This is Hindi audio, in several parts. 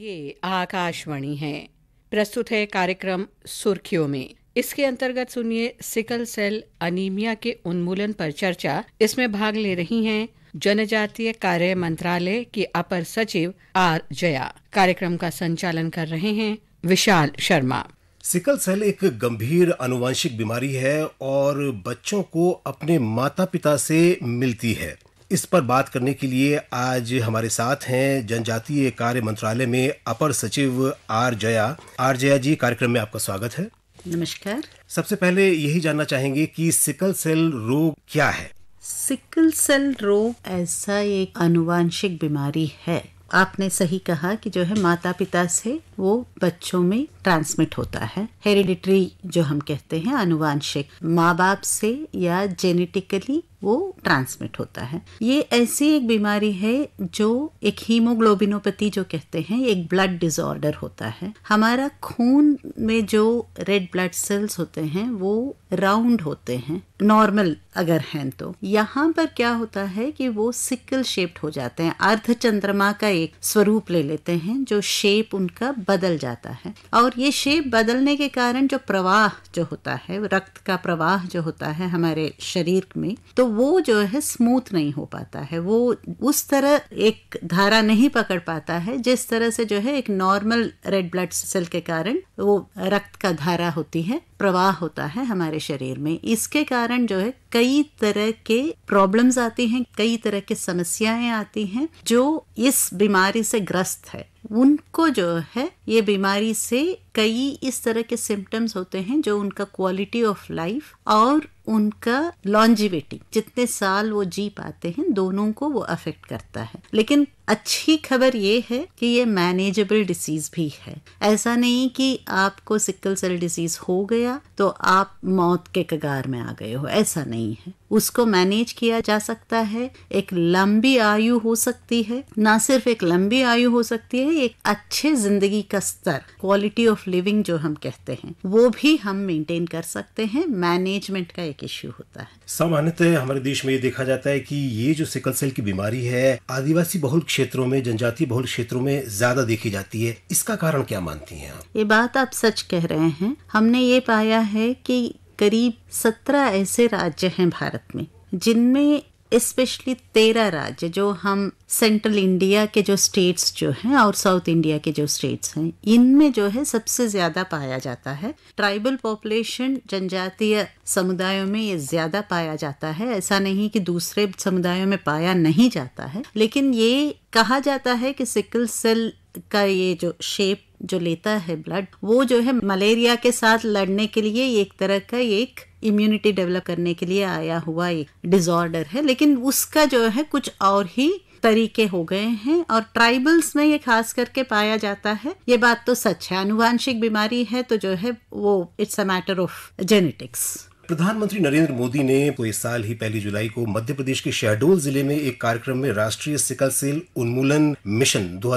ये आकाशवाणी है प्रस्तुत है कार्यक्रम सुर्खियों में इसके अंतर्गत सुनिए सिकल सेल अनीमिया के उन्मूलन पर चर्चा इसमें भाग ले रही हैं जनजातीय कार्य मंत्रालय की अपर सचिव आर जया कार्यक्रम का संचालन कर रहे हैं विशाल शर्मा सिकल सेल एक गंभीर अनुवांशिक बीमारी है और बच्चों को अपने माता पिता से मिलती है इस पर बात करने के लिए आज हमारे साथ हैं जनजातीय कार्य मंत्रालय में अपर सचिव आर जया आर जया जी कार्यक्रम में आपका स्वागत है नमस्कार सबसे पहले यही जानना चाहेंगे कि सिकल सेल रोग क्या है सिकल सेल रोग ऐसा एक अनुवांशिक बीमारी है आपने सही कहा कि जो है माता पिता से वो बच्चों में ट्रांसमिट होता है हेरिडिटरी जो हम कहते हैं अनुवांशिक माँ बाप से या जेनेटिकली वो ट्रांसमिट होता है ये ऐसी एक बीमारी है जो एक हीमोग्लोबिनोपैथी जो कहते हैं एक ब्लड डिसऑर्डर होता है हमारा खून में जो रेड ब्लड सेल्स होते हैं वो राउंड होते हैं नॉर्मल अगर हैं तो यहाँ पर क्या होता है कि वो सिकल शेप्ड हो जाते हैं अर्ध चंद्रमा का एक स्वरूप ले लेते हैं जो शेप उनका बदल जाता है और और ये शेप बदलने के कारण जो प्रवाह जो होता है रक्त का प्रवाह जो होता है हमारे शरीर में तो वो जो है स्मूथ नहीं हो पाता है वो उस तरह एक धारा नहीं पकड़ पाता है जिस तरह से जो है एक नॉर्मल रेड ब्लड सेल के कारण वो रक्त का धारा होती है प्रवाह होता है हमारे शरीर में इसके कारण जो है कई तरह के प्रॉब्लम्स आती हैं कई तरह की समस्याएं आती हैं जो इस बीमारी से ग्रस्त है उनको जो है ये बीमारी से कई इस तरह के सिम्टम्स होते हैं जो उनका क्वालिटी ऑफ लाइफ और उनका लॉन्जिविटी जितने साल वो जी पाते हैं दोनों को वो अफेक्ट करता है लेकिन अच्छी खबर ये है कि ये मैनेजेबल डिसीज भी है ऐसा नहीं कि आपको सिकल सेल डिसीज हो गया तो आप मौत के कगार में आ गए हो ऐसा नहीं है उसको मैनेज किया जा सकता है एक लंबी आयु हो सकती है ना सिर्फ एक लंबी आयु हो सकती है एक अच्छे जिंदगी का स्तर क्वालिटी ऑफ ऑफ लिविंग जो हम कहते हैं वो भी हम मेंटेन कर सकते हैं मैनेजमेंट का एक इश्यू होता है सामान्यतः हमारे देश में ये देखा जाता है कि ये जो सिकल सेल की बीमारी है आदिवासी बहुल क्षेत्रों में जनजातीय बहुल क्षेत्रों में ज्यादा देखी जाती है इसका कारण क्या मानती है आप ये बात आप सच कह रहे हैं हमने ये पाया है की करीब सत्रह ऐसे राज्य हैं भारत में जिनमें स्पेशली तेरह राज्य जो हम सेंट्रल इंडिया के जो स्टेट्स जो हैं और साउथ इंडिया के जो स्टेट्स हैं इनमें जो है सबसे ज़्यादा पाया जाता है ट्राइबल पॉपुलेशन जनजातीय समुदायों में ये ज़्यादा पाया जाता है ऐसा नहीं कि दूसरे समुदायों में पाया नहीं जाता है लेकिन ये कहा जाता है कि सिकल सेल का ये जो शेप जो लेता है ब्लड वो जो है मलेरिया के साथ लड़ने के लिए एक तरह का एक इम्यूनिटी डेवलप करने के लिए आया हुआ एक डिसऑर्डर है लेकिन उसका जो है कुछ और ही तरीके हो गए हैं और ट्राइबल्स में ये खास करके पाया जाता है ये बात तो सच है अनुवांशिक बीमारी है तो जो है वो it's a matter of genetics प्रधानमंत्री नरेंद्र मोदी ने इस साल ही पहली जुलाई को मध्य प्रदेश के शहडोल जिले में एक कार्यक्रम में राष्ट्रीय सिकल सेल उन्मूलन मिशन दो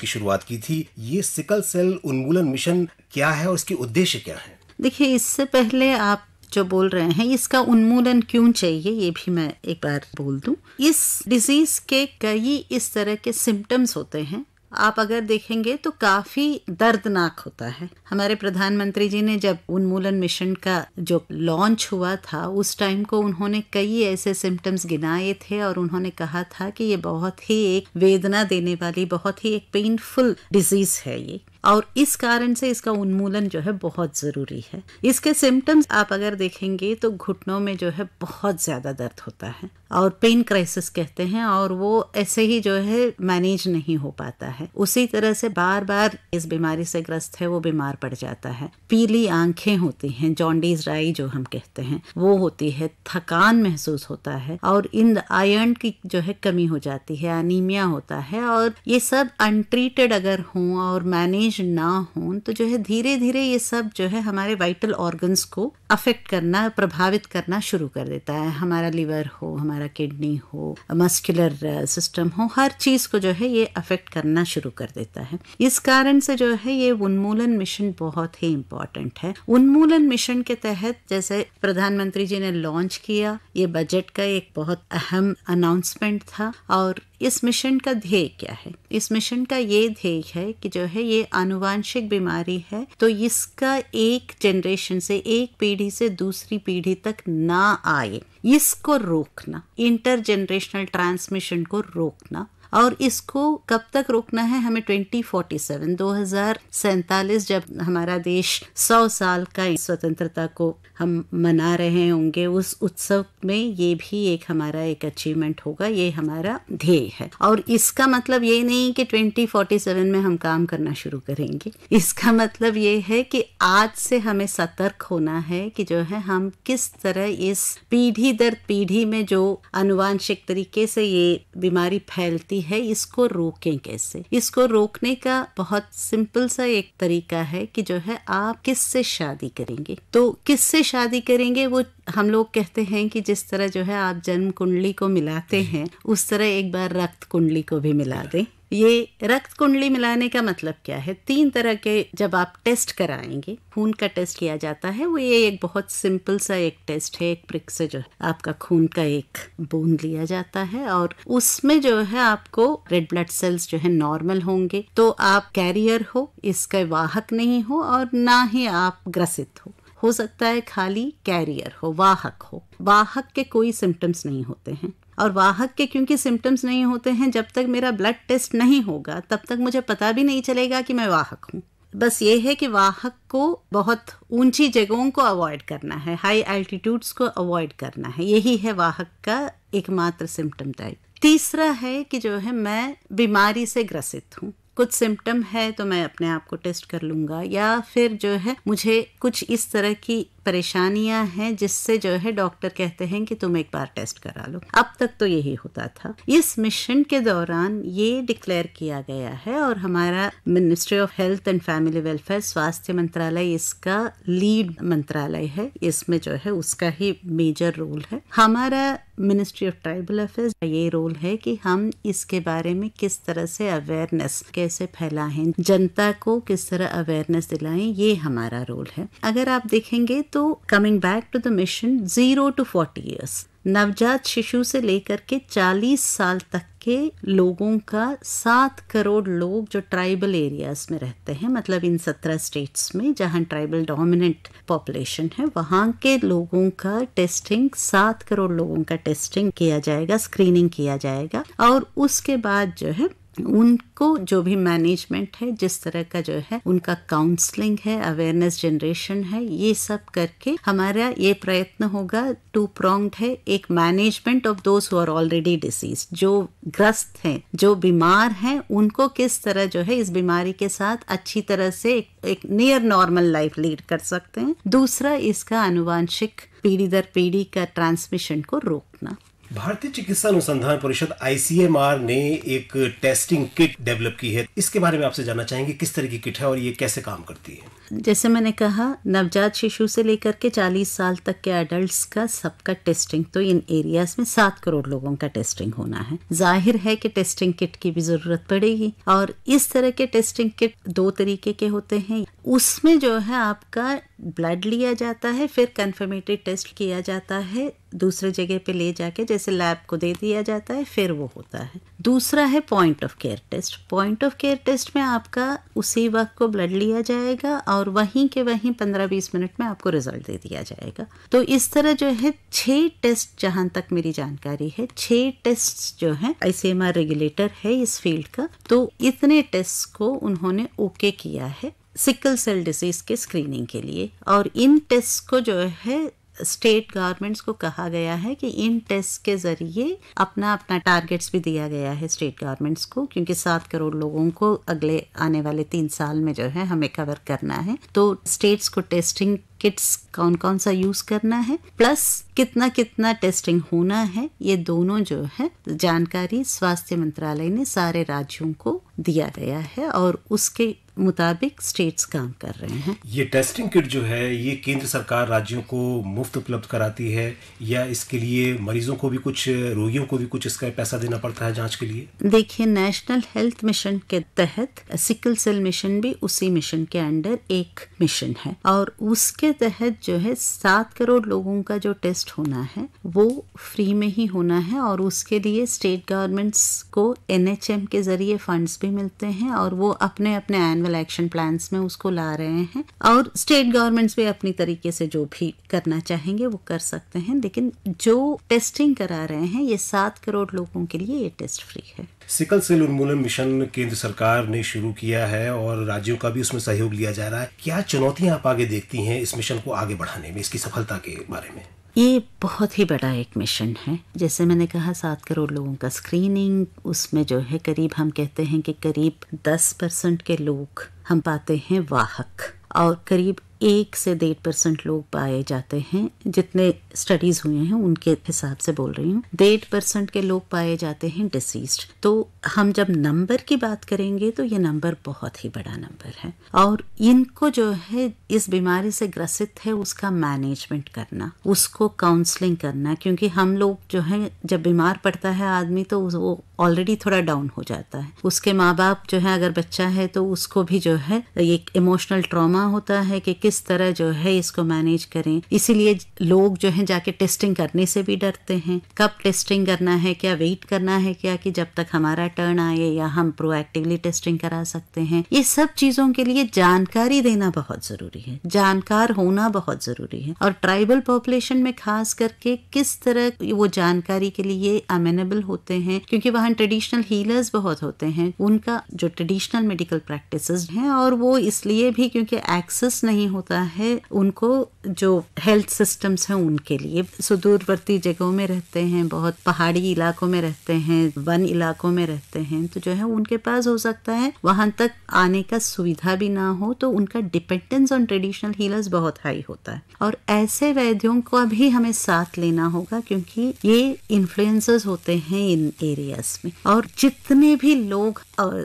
की शुरुआत की थी ये सिकल सेल उन्मूलन मिशन क्या है और इसके उद्देश्य क्या है देखिए इससे पहले आप जो बोल रहे हैं इसका उन्मूलन क्यों चाहिए ये भी मैं एक बार बोल दूं इस डिजीज के कई इस तरह के सिम्टम्स होते हैं आप अगर देखेंगे तो काफी दर्दनाक होता है हमारे प्रधानमंत्री जी ने जब उन्मूलन मिशन का जो लॉन्च हुआ था उस टाइम को उन्होंने कई ऐसे सिम्टम्स गिनाए थे और उन्होंने कहा था कि ये बहुत ही एक वेदना देने वाली बहुत ही एक पेनफुल डिजीज है ये और इस कारण से इसका उन्मूलन जो है बहुत ज़रूरी है इसके सिम्टम्स आप अगर देखेंगे तो घुटनों में जो है बहुत ज़्यादा दर्द होता है और पेन क्राइसिस कहते हैं और वो ऐसे ही जो है मैनेज नहीं हो पाता है उसी तरह से बार बार इस बीमारी से ग्रस्त है वो बीमार पड़ जाता है पीली आंखें होती हैं जॉन्डीज राई जो हम कहते हैं वो होती है थकान महसूस होता है और इन आयरन की जो है कमी हो जाती है अनिमिया होता है और ये सब अनट्रीटेड अगर हों और मैनेज चेंज ना हो तो जो है धीरे धीरे ये सब जो है हमारे वाइटल ऑर्गन्स को अफेक्ट करना प्रभावित करना शुरू कर देता है हमारा लिवर हो हमारा किडनी हो मस्कुलर सिस्टम uh, हो हर चीज़ को जो है ये अफेक्ट करना शुरू कर देता है इस कारण से जो है ये उन्मूलन मिशन बहुत ही इम्पोर्टेंट है उन्मूलन मिशन के तहत जैसे प्रधानमंत्री जी ने लॉन्च किया ये बजट का एक बहुत अहम अनाउंसमेंट था और इस मिशन का ध्येय क्या है इस मिशन का ये ध्येय है कि जो है ये आनुवांशिक बीमारी है तो इसका एक जनरेशन से एक पीढ़ी से दूसरी पीढ़ी तक ना आए इसको रोकना इंटर जनरेशनल ट्रांसमिशन को रोकना और इसको कब तक रोकना है हमें ट्वेंटी फोर्टी सेवन दो हजार सैतालीस जब हमारा देश सौ साल का स्वतंत्रता को हम मना रहे होंगे उस उत्सव में ये भी एक हमारा एक अचीवमेंट होगा ये हमारा ध्येय है और इसका मतलब ये नहीं कि 2047 में हम काम करना शुरू करेंगे इसका मतलब ये है कि आज से हमें सतर्क होना है कि जो है हम किस तरह इस पीढ़ी दर पीढ़ी में जो अनुवांशिक तरीके से ये बीमारी फैलती है इसको रोकें कैसे इसको रोकने का बहुत सिंपल सा एक तरीका है कि जो है आप किससे शादी करेंगे तो किससे शादी करेंगे वो हम लोग कहते हैं कि जिस तरह जो है आप जन्म कुंडली को मिलाते हैं उस तरह एक बार रक्त कुंडली को भी मिला दें ये रक्त कुंडली मिलाने का मतलब क्या है तीन तरह के जब आप टेस्ट कराएंगे खून का टेस्ट किया जाता है वो ये एक बहुत सिंपल सा एक टेस्ट है एक प्रिक से जो आपका खून का एक बूंद लिया जाता है और उसमें जो है आपको रेड ब्लड सेल्स जो है नॉर्मल होंगे तो आप कैरियर हो इसका वाहक नहीं हो और ना ही आप ग्रसित हो हो सकता है खाली कैरियर हो वाहक हो वाहक के कोई सिम्टम्स नहीं होते हैं और वाहक के क्योंकि सिम्टम्स नहीं होते हैं जब तक मेरा ब्लड टेस्ट नहीं होगा तब तक मुझे पता भी नहीं चलेगा कि मैं वाहक हूँ बस ये है कि वाहक को बहुत ऊंची जगहों को अवॉइड करना है हाई एल्टीट्यूड्स को अवॉइड करना है यही है वाहक का एकमात्र सिम्टम टाइप तीसरा है कि जो है मैं बीमारी से ग्रसित हूँ कुछ सिम्टम है तो मैं अपने आप को टेस्ट कर लूंगा या फिर जो है मुझे कुछ इस तरह की परेशानियां हैं जिससे जो है डॉक्टर कहते हैं कि तुम एक बार टेस्ट करा लो अब तक तो यही होता था इस मिशन के दौरान ये डिक्लेयर किया गया है और हमारा ministry of health and family welfare स्वास्थ्य मंत्रालय इसका लीड मंत्रालय है इसमें जो है उसका ही मेजर रोल है हमारा मिनिस्ट्री ऑफ ट्राइबल अफेयर्स का ये रोल है कि हम इसके बारे में किस तरह से अवेयरनेस कैसे फैलाएं जनता को किस तरह अवेयरनेस दिलाएं ये हमारा रोल है अगर आप देखेंगे तो coming back to the mission zero to forty years नवजात शिशु से लेकर के 40 साल तक के लोगों का सात करोड़ लोग जो ट्राइबल एरियाज में रहते हैं मतलब इन सत्रह स्टेट्स में जहाँ ट्राइबल डोमिनेंट पॉपुलेशन है वहाँ के लोगों का टेस्टिंग सात करोड़ लोगों का टेस्टिंग किया जाएगा स्क्रीनिंग किया जाएगा और उसके बाद जो है उनको जो भी मैनेजमेंट है जिस तरह का जो है उनका काउंसलिंग है अवेयरनेस जनरेशन है ये सब करके हमारा ये प्रयत्न होगा टू प्रोंग्ड है एक management of those who are already disease जो ग्रस्त हैं जो बीमार हैं उनको किस तरह जो है इस बीमारी के साथ अच्छी तरह से एक, एक नियर नॉर्मल लाइफ लीड कर सकते हैं दूसरा इसका अनुवांशिक पीढ़ी दर पीढ़ी का ट्रांसमिशन को रोकना भारतीय चिकित्सा अनुसंधान परिषद आईसीएमआर ने एक टेस्टिंग किट डेवलप की है इसके बारे में आपसे जानना चाहेंगे किस तरह की किट है और ये कैसे काम करती है जैसे मैंने कहा नवजात शिशु से लेकर के 40 साल तक के एडल्ट्स का सबका टेस्टिंग तो इन एरियाज में सात करोड़ लोगों का टेस्टिंग होना है जाहिर है कि टेस्टिंग किट की भी जरूरत पड़ेगी और इस तरह के टेस्टिंग किट दो तरीके के होते हैं उसमें जो है आपका ब्लड लिया जाता है फिर कन्फर्मेटरी टेस्ट किया जाता है दूसरे जगह पे ले जाके जैसे लैब को दे दिया जाता है फिर वो होता है दूसरा है point of care test point of care test में आपका उसी वक्त को ब्लड लिया जाएगा और वहीं के वहीं 15-20 मिनट में आपको रिजल्ट दे दिया जाएगा तो इस तरह जो है छह टेस्ट जहां तक मेरी जानकारी है छह टेस्ट जो है ऐसे रेगुलेटर है इस फील्ड का तो इतने टेस्ट को उन्होंने ओके किया है सिकल सेल डिसीज़ के स्क्रीनिंग के लिए और इन टेस्ट को जो है स्टेट गवर्नमेंट्स को कहा गया है कि इन टेस्ट के ज़रिए अपना अपना टारगेट्स भी दिया गया है स्टेट गवर्नमेंट्स को क्योंकि सात करोड़ लोगों को अगले आने वाले तीन साल में जो है हमें कवर करना है तो स्टेट्स को टेस्टिंग किट्स कौन कौन सा यूज करना है प्लस कितना कितना टेस्टिंग होना है ये दोनों जो है जानकारी स्वास्थ्य मंत्रालय ने सारे राज्यों को दिया गया है और उसके मुताबिक स्टेट्स काम कर रहे हैं ये टेस्टिंग किट जो है ये केंद्र सरकार राज्यों को मुफ्त उपलब्ध कराती है या इसके लिए मरीजों को भी कुछ रोगियों को भी कुछ इसका पैसा देना पड़ता है जांच के लिए देखिए नेशनल हेल्थ मिशन के तहत सिकल सेल मिशन भी उसी मिशन के अंडर एक मिशन है और उसके तहत जो है सात करोड़ लोगों का जो टेस्ट होना है वो फ्री में ही होना है और उसके लिए स्टेट गवर्नमेंट्स को एनएचएम के जरिए फंड्स भी मिलते हैं और वो अपने अपने एनुअल एक्शन प्लान में उसको ला रहे हैं और स्टेट गवर्नमेंट्स भी अपनी तरीके से जो भी करना चाहेंगे वो कर सकते हैं लेकिन जो टेस्टिंग करा रहे हैं ये सात करोड़ लोगों के लिए ये टेस्ट फ्री है सिकल सेल उन्मूलन मिशन केंद्र सरकार ने शुरू किया है और राज्यों का भी उसमें सहयोग लिया जा रहा है क्या चुनौतियां आप आगे देखती हैं इस मिशन को आगे बढ़ाने में इसकी सफलता के बारे में ये बहुत ही बड़ा एक मिशन है जैसे मैंने कहा सात करोड़ लोगों का स्क्रीनिंग उसमें जो है करीब हम कहते हैं कि करीब दस परसेंट के लोग हम पाते हैं वाहक और करीब एक से डेढ़ परसेंट लोग पाए जाते हैं जितने स्टडीज हुए हैं उनके हिसाब से बोल रही हूँ डेढ़ परसेंट के लोग पाए जाते हैं डिसीज तो हम जब नंबर की बात करेंगे तो ये नंबर बहुत ही बड़ा नंबर है और इनको जो है इस बीमारी से ग्रसित है उसका मैनेजमेंट करना उसको काउंसलिंग करना क्योंकि हम लोग जो है जब बीमार पड़ता है आदमी तो वो ऑलरेडी थोड़ा डाउन हो जाता है उसके माँ बाप जो है अगर बच्चा है तो उसको भी जो है एक इमोशनल ट्रॉमा होता है कि किस तरह जो है इसको मैनेज करें इसीलिए लोग जो है जाके टेस्टिंग करने से भी डरते हैं कब टेस्टिंग करना है क्या वेट करना है क्या कि जब तक हमारा टर्न आए या हम प्रोएक्टिवली टेस्टिंग करा सकते हैं ये सब चीजों के लिए जानकारी देना बहुत जरूरी है जानकार होना बहुत जरूरी है और ट्राइबल पॉपुलेशन में खास करके किस तरह वो जानकारी के लिए अमेनेबल होते हैं क्योंकि वहां जहाँ ट्रेडिशनल हीलर्स बहुत होते हैं उनका जो ट्रेडिशनल मेडिकल प्रैक्टिस हैं और वो इसलिए भी क्योंकि एक्सेस नहीं होता है उनको जो हेल्थ सिस्टम्स हैं उनके लिए सुदूरवर्ती जगहों में रहते हैं बहुत पहाड़ी इलाकों में रहते हैं वन इलाकों में रहते हैं तो जो है उनके पास हो सकता है वहाँ तक आने का सुविधा भी ना हो तो उनका डिपेंडेंस ऑन ट्रेडिशनल हीलर्स बहुत हाई होता है और ऐसे वैद्यों को भी हमें साथ लेना होगा क्योंकि ये इन्फ्लुएंसर्स होते हैं इन एरियाज में और जितने भी लोग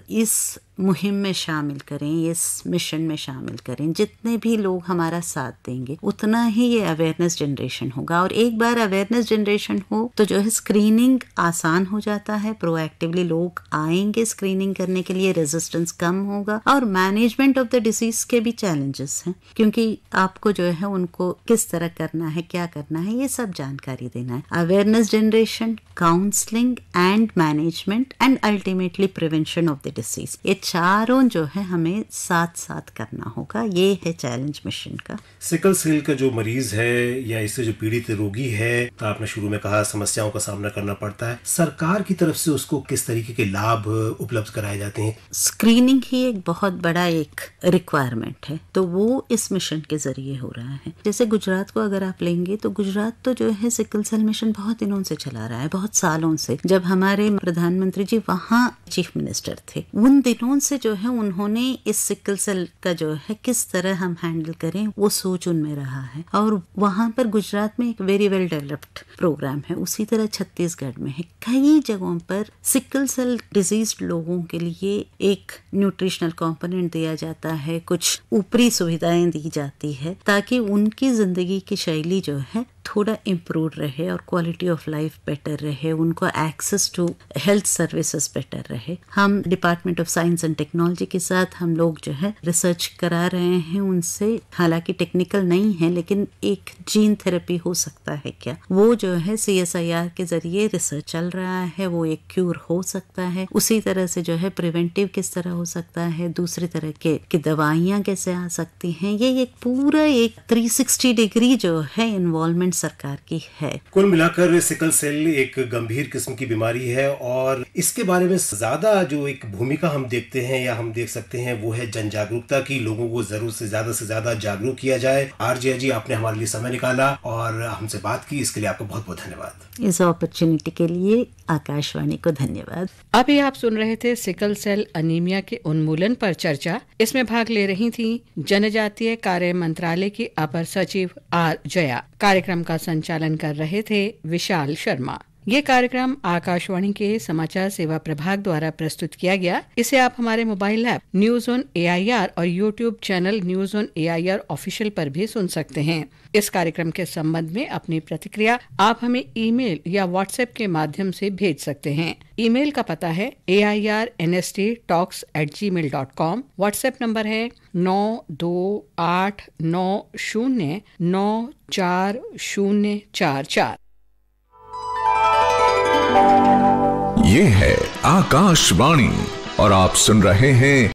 इस मुहिम में शामिल करें इस मिशन में शामिल करें जितने भी लोग हमारा साथ देंगे उतना ही ये अवेयरनेस जनरेशन होगा और एक बार अवेयरनेस जनरेशन हो तो जो है स्क्रीनिंग आसान हो जाता है प्रोएक्टिवली लोग आएंगे स्क्रीनिंग करने के लिए रेजिस्टेंस कम होगा और मैनेजमेंट ऑफ द डिजीज के भी चैलेंजेस हैं क्योंकि आपको जो है उनको किस तरह करना है क्या करना है ये सब जानकारी देना है awareness generation counselling and management and ultimately prevention of the disease it's चारों जो है हमें साथ साथ करना होगा ये है चैलेंज मिशन का सिकल सेल का जो मरीज है या इससे जो पीड़ित रोगी है तो आपने शुरू में कहा समस्याओं का सामना करना पड़ता है सरकार की तरफ से उसको किस तरीके के लाभ उपलब्ध कराए जाते हैं स्क्रीनिंग ही एक बहुत बड़ा एक रिक्वायरमेंट है तो वो इस मिशन के जरिए हो रहा है जैसे गुजरात को अगर आप लेंगे तो गुजरात तो जो है सिकल सेल मिशन बहुत दिनों से चला रहा है बहुत सालों से जब हमारे प्रधानमंत्री जी वहाँ चीफ मिनिस्टर थे उन दिनों बचपन से जो है उन्होंने इस सिकल सेल का जो है किस तरह हम हैंडल करें वो सोच उनमें रहा है और वहां पर गुजरात में एक वेरी वेल डेवलप्ड प्रोग्राम है उसी तरह छत्तीसगढ़ में है कई जगहों पर सिकल सेल डिजीज लोगों के लिए एक न्यूट्रिशनल कंपोनेंट दिया जाता है कुछ ऊपरी सुविधाएं दी जाती है ताकि उनकी जिंदगी की शैली जो है थोड़ा इम्प्रूव रहे और क्वालिटी ऑफ लाइफ बेटर रहे उनको access to health services better रहे हम department of science and technology के साथ हम लोग जो है रिसर्च करा रहे हैं उनसे हालांकि टेक्निकल नहीं है लेकिन एक जीन थेरेपी हो सकता है क्या वो जो है सी एस आई आर के जरिए रिसर्च चल रहा है वो एक क्यूर हो सकता है उसी तरह से जो है प्रिवेंटिव किस तरह हो सकता है दूसरी तरह के की दवाइयाँ कैसे आ सकती हैं ये एक पूरा एक 360 डिग्री जो है इन्वॉल्वमेंट सरकार की है कुल मिलाकर सिकल सेल एक गंभीर किस्म की बीमारी है और इसके बारे में ज्यादा जो एक भूमिका हम देखते हैं या हम देख सकते हैं वो है जन जागरूकता की लोगों को जरूर से ज्यादा से ज्यादा जागरूक किया जाए आर जी आपने हमारे लिए समय निकाला और हमसे बात की इसके लिए आपको बहुत बहुत धन्यवाद इस अपॉर्चुनिटी के लिए आकाशवाणी को धन्यवाद अभी आप सुन रहे थे सिकल सेल अनिमिया के उन्मूलन पर चर्चा इसमें भाग ले रही थी जनजातीय कार्य मंत्रालय की अपर सचिव आर जया कार्यक्रम कार्यक्रम का संचालन कर रहे थे विशाल शर्मा ये कार्यक्रम आकाशवाणी के समाचार सेवा प्रभाग द्वारा प्रस्तुत किया गया इसे आप हमारे mobile app news on A और YouTube channel news on A official पर भी सुन सकते हैं इस कार्यक्रम के संबंध में अपनी प्रतिक्रिया आप हमें ईमेल या व्हाट्सएप के माध्यम से भेज सकते हैं ईमेल का पता है A I R N S T talks at Gmail dot com WhatsApp number है नौ दो आठ नौ शून्य नौ चार शून्य चार चार ये है आकाशवाणी और आप सुन रहे हैं